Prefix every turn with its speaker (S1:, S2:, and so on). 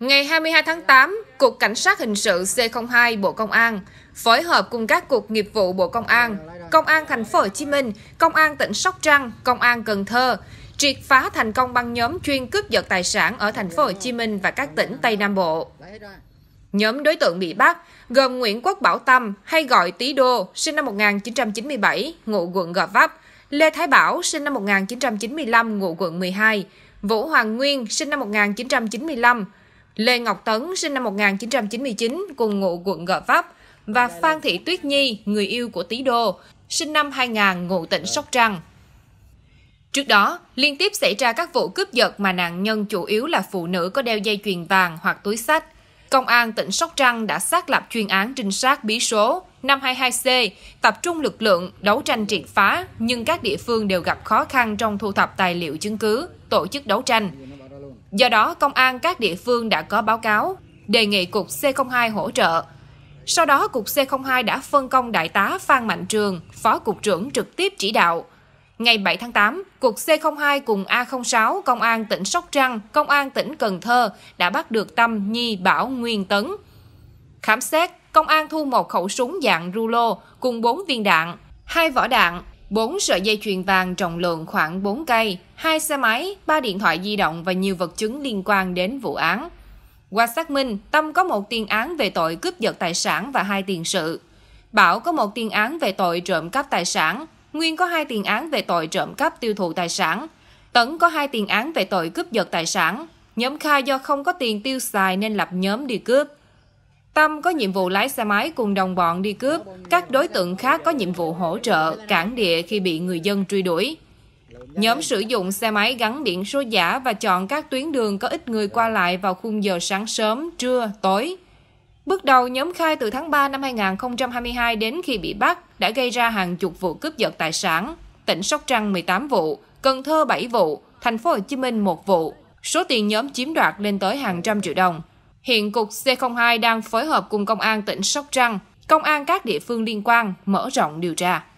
S1: Ngày 22 tháng 8, Cục Cảnh sát Hình sự C02 Bộ Công an phối hợp cùng các cục nghiệp vụ Bộ Công an, Công an thành phố Hồ Chí Minh, Công an tỉnh Sóc Trăng, Công an Cần Thơ triệt phá thành công băng nhóm chuyên cướp giật tài sản ở thành phố Hồ Chí Minh và các tỉnh Tây Nam Bộ. Nhóm đối tượng bị bắt gồm Nguyễn Quốc Bảo Tâm, hay gọi Tý Đô, sinh năm 1997, ngụ quận Gò Vấp, Lê Thái Bảo, sinh năm 1995, ngụ quận 12, Vũ Hoàng Nguyên, sinh năm 1995, Lê Ngọc Tấn, sinh năm 1999, cùng ngụ quận Gò Vấp, và Phan Thị Tuyết Nhi, người yêu của Tý Đô, sinh năm 2000, ngụ tỉnh Sóc Trăng. Trước đó, liên tiếp xảy ra các vụ cướp giật mà nạn nhân chủ yếu là phụ nữ có đeo dây chuyền vàng hoặc túi sách. Công an tỉnh Sóc Trăng đã xác lập chuyên án trinh sát bí số 522C, tập trung lực lượng đấu tranh triệt phá, nhưng các địa phương đều gặp khó khăn trong thu thập tài liệu chứng cứ, tổ chức đấu tranh. Do đó, công an các địa phương đã có báo cáo, đề nghị Cục C02 hỗ trợ. Sau đó, Cục C02 đã phân công Đại tá Phan Mạnh Trường, Phó Cục trưởng trực tiếp chỉ đạo. Ngày 7 tháng 8, Cục C02 cùng A06, Công an tỉnh Sóc Trăng, Công an tỉnh Cần Thơ đã bắt được Tâm, Nhi, Bảo, Nguyên Tấn. Khám xét, Công an thu một khẩu súng dạng rulo cùng 4 viên đạn, hai vỏ đạn, 4 sợi dây chuyền vàng trọng lượng khoảng 4 cây, 2 xe máy, 3 điện thoại di động và nhiều vật chứng liên quan đến vụ án. Qua xác minh, Tâm có một tiền án về tội cướp giật tài sản và hai tiền sự. Bảo có một tiền án về tội trộm cắp tài sản, Nguyên có hai tiền án về tội trộm cắp tiêu thụ tài sản, Tấn có hai tiền án về tội cướp giật tài sản. Nhóm khai do không có tiền tiêu xài nên lập nhóm đi cướp. Tâm có nhiệm vụ lái xe máy cùng đồng bọn đi cướp, các đối tượng khác có nhiệm vụ hỗ trợ, cản địa khi bị người dân truy đuổi. Nhóm sử dụng xe máy gắn biển số giả và chọn các tuyến đường có ít người qua lại vào khung giờ sáng sớm, trưa, tối. Bước đầu, nhóm khai từ tháng 3 năm 2022 đến khi bị bắt đã gây ra hàng chục vụ cướp giật tài sản, tỉnh Sóc Trăng 18 vụ, Cần Thơ 7 vụ, thành phố Hồ Chí Minh 1 vụ. Số tiền nhóm chiếm đoạt lên tới hàng trăm triệu đồng. Hiện Cục C02 đang phối hợp cùng Công an tỉnh Sóc Trăng, Công an các địa phương liên quan mở rộng điều tra.